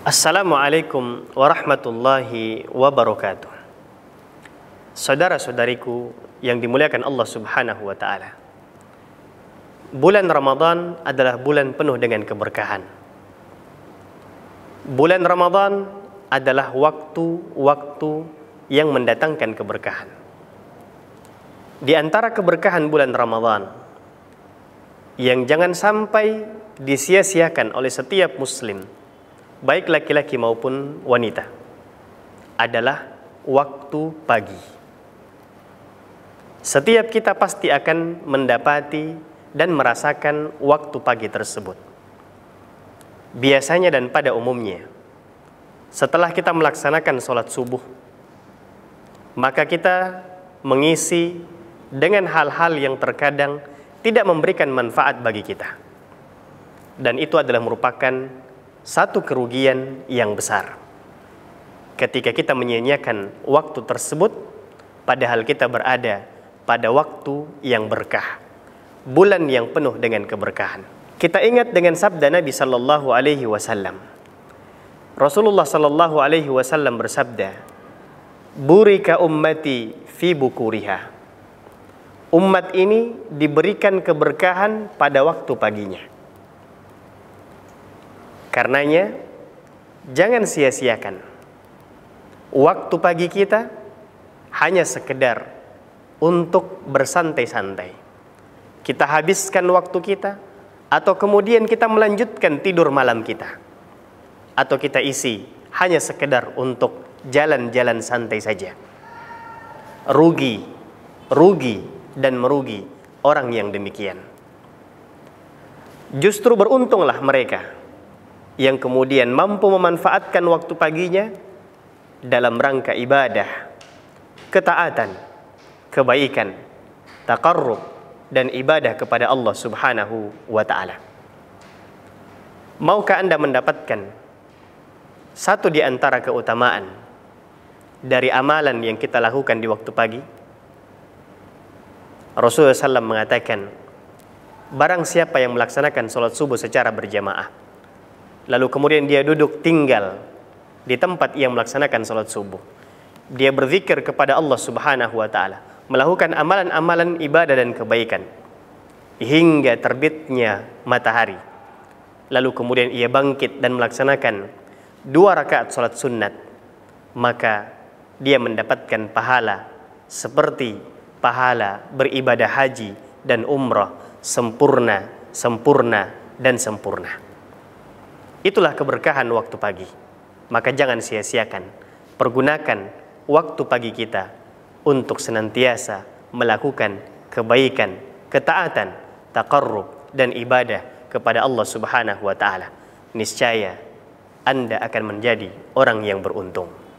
Assalamualaikum warahmatullahi wabarakatuh. Saudara-saudariku yang dimuliakan Allah Subhanahu wa taala. Bulan Ramadhan adalah bulan penuh dengan keberkahan. Bulan Ramadhan adalah waktu-waktu yang mendatangkan keberkahan. Di antara keberkahan bulan Ramadhan yang jangan sampai disia-siakan oleh setiap muslim baik laki-laki maupun wanita adalah waktu pagi. Setiap kita pasti akan mendapati dan merasakan waktu pagi tersebut. Biasanya dan pada umumnya, setelah kita melaksanakan sholat subuh, maka kita mengisi dengan hal-hal yang terkadang tidak memberikan manfaat bagi kita. Dan itu adalah merupakan satu kerugian yang besar. Ketika kita menyia waktu tersebut, padahal kita berada pada waktu yang berkah, bulan yang penuh dengan keberkahan. Kita ingat dengan sabda Nabi Sallallahu Alaihi Wasallam. Rasulullah Sallallahu Alaihi Wasallam bersabda, "Burika ummati fi bukuriha." Umat ini diberikan keberkahan pada waktu paginya Karenanya, jangan sia-siakan. Waktu pagi kita hanya sekedar untuk bersantai-santai. Kita habiskan waktu kita atau kemudian kita melanjutkan tidur malam kita. Atau kita isi hanya sekedar untuk jalan-jalan santai saja. Rugi, rugi dan merugi orang yang demikian. Justru beruntunglah mereka yang kemudian mampu memanfaatkan waktu paginya dalam rangka ibadah, ketaatan, kebaikan, takarrub dan ibadah kepada Allah Subhanahu wa taala. Maukah Anda mendapatkan satu di antara keutamaan dari amalan yang kita lakukan di waktu pagi? Rasulullah SAW mengatakan, barang siapa yang melaksanakan sholat subuh secara berjamaah, lalu kemudian dia duduk tinggal di tempat ia melaksanakan salat subuh. Dia berzikir kepada Allah Subhanahu wa taala, melakukan amalan-amalan ibadah dan kebaikan hingga terbitnya matahari. Lalu kemudian ia bangkit dan melaksanakan dua rakaat salat sunat, maka dia mendapatkan pahala seperti pahala beribadah haji dan umrah sempurna, sempurna, dan sempurna. Itulah keberkahan waktu pagi. Maka jangan sia-siakan. Pergunakan waktu pagi kita untuk senantiasa melakukan kebaikan, ketaatan, taqarrub dan ibadah kepada Allah Subhanahu wa Ta'ala. Niscaya Anda akan menjadi orang yang beruntung.